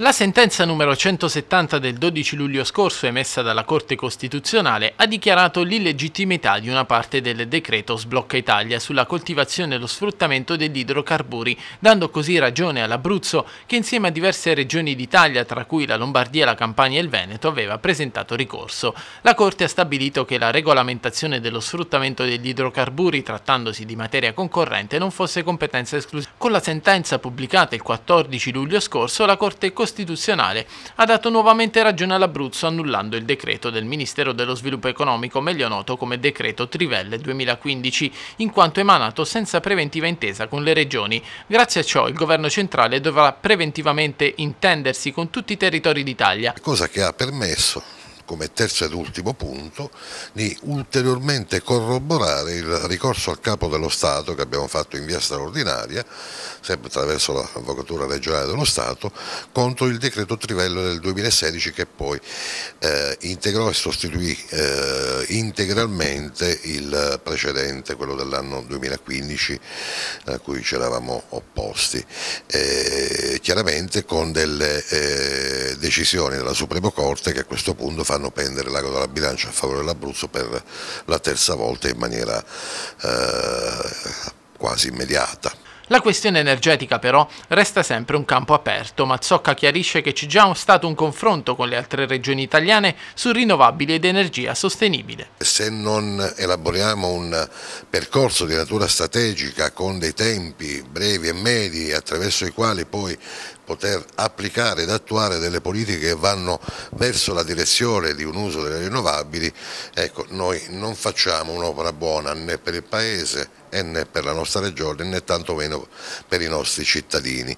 La sentenza numero 170 del 12 luglio scorso emessa dalla Corte Costituzionale ha dichiarato l'illegittimità di una parte del decreto Sblocca Italia sulla coltivazione e lo sfruttamento degli idrocarburi, dando così ragione all'Abruzzo che insieme a diverse regioni d'Italia, tra cui la Lombardia, la Campania e il Veneto, aveva presentato ricorso. La Corte ha stabilito che la regolamentazione dello sfruttamento degli idrocarburi, trattandosi di materia concorrente, non fosse competenza esclusiva. Con la sentenza pubblicata il 14 luglio scorso, la Corte Costituzionale Costituzionale ha dato nuovamente ragione all'Abruzzo annullando il decreto del Ministero dello Sviluppo Economico, meglio noto come decreto Trivelle 2015, in quanto emanato senza preventiva intesa con le regioni. Grazie a ciò il governo centrale dovrà preventivamente intendersi con tutti i territori d'Italia. Cosa che ha permesso come terzo ed ultimo punto, di ulteriormente corroborare il ricorso al capo dello Stato che abbiamo fatto in via straordinaria, sempre attraverso l'Avvocatura regionale dello Stato, contro il decreto Trivello del 2016 che poi eh, integrò e sostituì eh, integralmente il precedente, quello dell'anno 2015, a cui ci eravamo opposti. Eh, chiaramente con delle eh, decisioni della Suprema Corte che a questo punto fanno pendere l'ago dalla bilancia a favore dell'Abruzzo per la terza volta in maniera eh, quasi immediata. La questione energetica però resta sempre un campo aperto. Mazzocca chiarisce che c'è già stato un confronto con le altre regioni italiane su rinnovabili ed energia sostenibile. Se non elaboriamo un percorso di natura strategica con dei tempi brevi e medi attraverso i quali poi poter applicare ed attuare delle politiche che vanno verso la direzione di un uso delle rinnovabili, ecco, noi non facciamo un'opera buona né per il Paese eh, né per la nostra regione né tantomeno per i nostri cittadini.